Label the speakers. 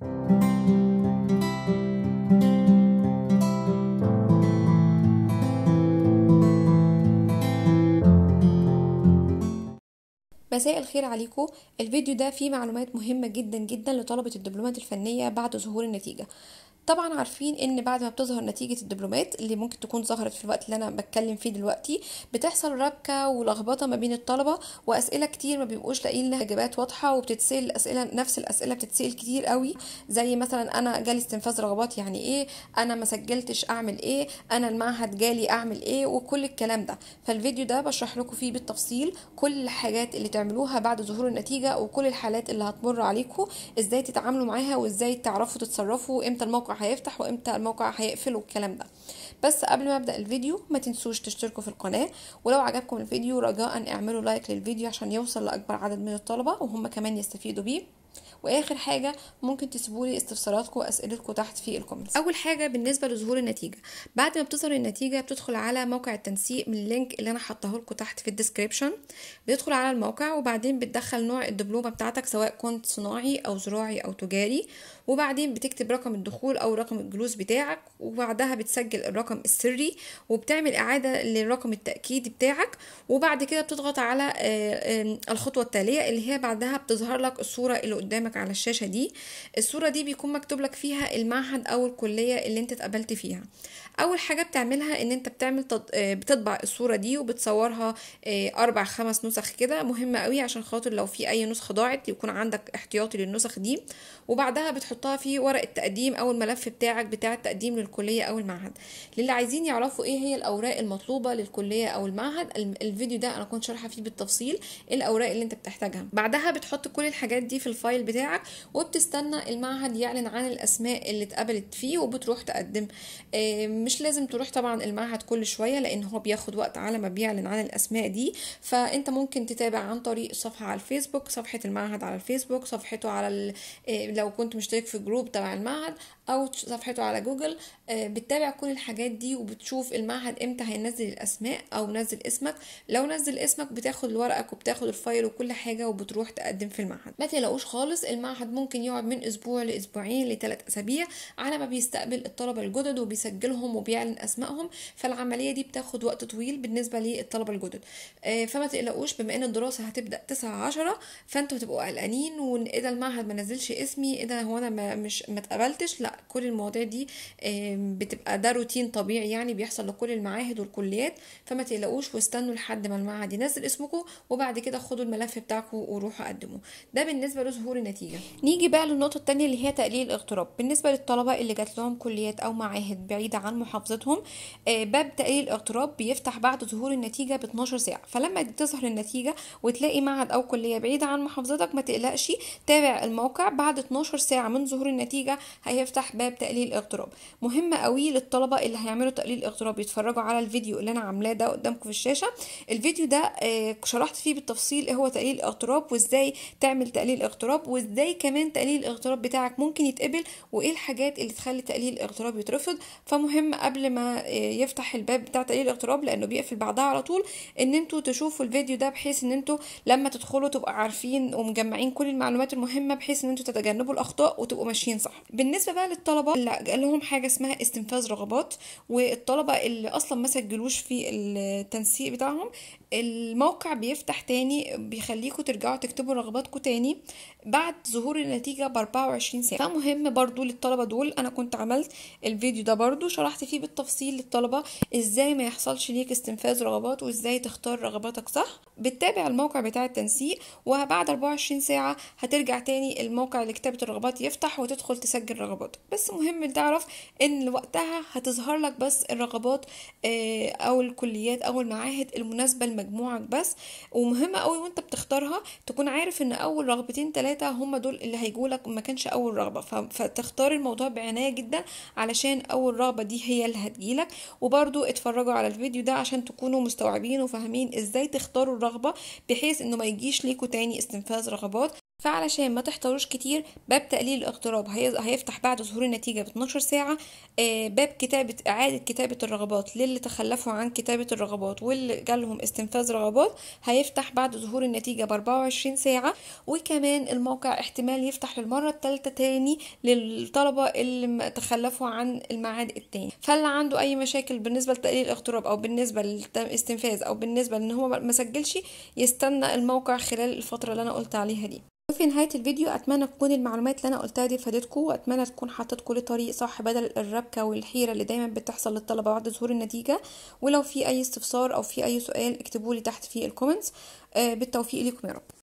Speaker 1: مساء الخير عليكم الفيديو ده فيه معلومات مهمة جدا جدا لطلبة الدبلومات الفنية بعد ظهور النتيجة طبعا عارفين ان بعد ما بتظهر نتيجه الدبلومات اللي ممكن تكون ظهرت في الوقت اللي انا بتكلم فيه دلوقتي بتحصل ربكه ولخبطه ما بين الطلبه واسئله كتير ما بيبقوش لاقيين لها اجابات واضحه وبتتسال الاسئله نفس الاسئله بتتسال كتير قوي زي مثلا انا جالي استنفاذ رغبات يعني ايه انا ما سجلتش اعمل ايه انا المعهد جالي اعمل ايه وكل الكلام ده فالفيديو ده بشرح لكم فيه بالتفصيل كل الحاجات اللي تعملوها بعد ظهور النتيجه وكل الحالات اللي هتمر عليكم ازاي تتعاملوا معاها وازاي تعرفوا تتصرفوا امتى الموقع هيفتح وامتى الموقع هيقفل والكلام ده بس قبل ما ابدا الفيديو ما تنسوش تشتركوا في القناه ولو عجبكم الفيديو رجاء اعملوا لايك للفيديو عشان يوصل لاكبر عدد من الطلبه وهم كمان يستفيدوا بيه واخر حاجه ممكن تسيبوا لي استفساراتكم واسئلتكم تحت في الكومنتس اول حاجه بالنسبه لظهور النتيجه بعد ما بتظهر النتيجه بتدخل على موقع التنسيق من اللينك اللي انا حاطاه لكم تحت في الديسكريبشن بتدخل على الموقع وبعدين بتدخل نوع الدبلومه بتاعتك سواء كنت صناعي او زراعي او تجاري وبعدين بتكتب رقم الدخول او رقم الجلوس بتاعك وبعدها بتسجل الرقم السري وبتعمل اعاده للرقم التاكيدي بتاعك وبعد كده بتضغط على آه، الخطوه التاليه اللي هي بعدها بتظهر لك الصوره اللي قدامك على الشاشه دي الصوره دي بيكون مكتوب لك فيها المعهد او الكليه اللي انت اتقبلت فيها اول حاجه بتعملها ان انت بتعمل تط... بتطبع الصوره دي وبتصورها آه، اربع خمس نسخ كده مهمه قوي عشان خاطر لو في اي نسخه ضاعت يكون عندك احتياطي للنسخ دي وبعدها بتحطها في ورقه تقديم او الملف بتاعك بتاع التقديم للكليه او المعهد للي عايزين يعرفوا ايه هي الاوراق المطلوبه للكليه او المعهد الفيديو ده انا كنت شارحه فيه بالتفصيل الاوراق اللي انت بتحتاجها بعدها بتحط كل الحاجات دي في الفايل الموبايل بتاعك وبتستنى المعهد يعلن عن الاسماء اللي اتقبلت فيه وبتروح تقدم آه، مش لازم تروح طبعا المعهد كل شويه لان هو بياخد وقت على ما بيعلن عن الاسماء دي فانت ممكن تتابع عن طريق صفحه على الفيسبوك صفحه المعهد على الفيسبوك صفحته على آه، لو كنت مشترك في جروب تبع المعهد او صفحته على جوجل آه، بتتابع كل الحاجات دي وبتشوف المعهد امتى هينزل الاسماء او نزل اسمك لو نزل اسمك بتاخد ورقك وبتاخد الفايل وكل حاجه وبتروح تقدم في المعهد ما تلاقوش خالص خالص المعهد ممكن يقعد من اسبوع لاسبوعين لثلاث اسابيع على ما بيستقبل الطلبه الجدد وبيسجلهم وبيعلن اسمائهم فالعمليه دي بتاخد وقت طويل بالنسبه للطلبه الجدد آه، فما تقلقوش بما ان الدراسه هتبدا 9 10 فانتوا هتبقوا قلقانين وان اذا ده المعهد ما نزلش اسمي ايه ده هو انا ما مش ما اتقبلتش لا كل المواضيع دي آه، بتبقى ده روتين طبيعي يعني بيحصل لكل المعاهد والكليات فما تقلقوش واستنوا لحد ما المعهد ينزل اسمكم وبعد كده خدوا الملف بتاعكم وروحوا قدموا ده بالنسبه ظهور النتيجة نيجي بقى للنقطة التانية اللي هي تقليل الاغتراب بالنسبة للطلبة اللي جات لهم كليات أو معاهد بعيدة عن محافظتهم آه، باب تقليل الاغتراب بيفتح بعد ظهور النتيجة ب 12 ساعة فلما تظهر النتيجة وتلاقي معهد أو كلية بعيدة عن محافظتك ما تقلقش تابع الموقع بعد 12 ساعة من ظهور النتيجة هيفتح باب تقليل الاغتراب مهم قوي للطلبة اللي هيعملوا تقليل الاغتراب يتفرجوا على الفيديو اللي أنا عاملاه ده قدامكم في الشاشة الفيديو ده آه، شرحت فيه بالتفصيل ايه هو تقليل الاغتراب وازاي تعمل تقليل اغتراب الاغتراب وازاي كمان تقليل الاغتراب بتاعك ممكن يتقبل وايه الحاجات اللي تخلي تقليل الاغتراب يترفض فمهم قبل ما آه، يفتح الباب بتاع تقليل الاغتراب لانه بيقفل بعدها على طول ان انتوا تشوفوا الفيديو ده بحيث ان انتوا لما تدخلوا تبقوا عارفين ومجمعين كل المعلومات المهمه بحيث ان انتوا تتجنبوا الاخطاء وتبقوا ماشيين صح بالنسبه بقى للطلبه اللي قال لهم حاجه اسمها استنفاذ رغبات والطلبه اللي اصلا ما سجلوش في التنسيق بتاعهم الموقع بيفتح تاني بيخليكم ترجعوا تكتبوا رغباتكم تاني بعد ظهور النتيجة ب 24 ساعة فمهم برضو للطلبة دول أنا كنت عملت الفيديو ده برضو شرحت فيه بالتفصيل للطلبة إزاي ما يحصلش ليك استنفاذ رغبات وإزاي تختار رغباتك صح بتتابع الموقع بتاع التنسيق وبعد 24 ساعة هترجع تاني الموقع اللي كتابة الرغبات يفتح وتدخل تسجل رغباتك بس مهم تعرف إن وقتها هتظهر لك بس الرغبات آه، أو الكليات أو المعاهد المناسبة لمجموعك بس ومهم قوي وانت بتختارها تكون عارف إن أول رغبتين تلاتة ثلاثة هم دول اللي هيجوا لك ما كانش أول رغبة فتختار الموضوع بعناية جدا علشان أول رغبة دي هي اللي هتجيلك وبرضو اتفرجوا على الفيديو ده عشان تكونوا مستوعبين وفاهمين ازاي تختاروا الرغبة بحيث انه ما يجيش ليكوا تاني استنفاذ رغبات فعلشان ما تحتاروش كتير باب تقليل الاغتراب هيفتح بعد ظهور النتيجة ب 12 ساعة آه، باب كتابة إعادة كتابة الرغبات للي تخلفوا عن كتابة الرغبات واللي جالهم استنفاذ رغبات هيفتح بعد ظهور النتيجة ب 24 ساعة وكمان الموقع احتمال يفتح للمرة التالتة تاني للطلبة اللي تخلفوا عن الميعاد التاني فاللي عنده أي مشاكل بالنسبة لتقليل الاغتراب أو بالنسبة للاستنفاذ أو بالنسبة لأن هو مسجلش يستنى الموقع خلال الفترة اللي أنا قلت عليها دي وفي نهايه الفيديو اتمنى تكون المعلومات اللي انا قلتها دي فادتكم واتمنى تكون حطيتكم لطريق صح بدل الربكه والحيره اللي دايما بتحصل للطلبه بعد ظهور النتيجه ولو في اي استفسار او في اي سؤال اكتبوا لي تحت في الكومنتس آه، بالتوفيق ليكم يا رب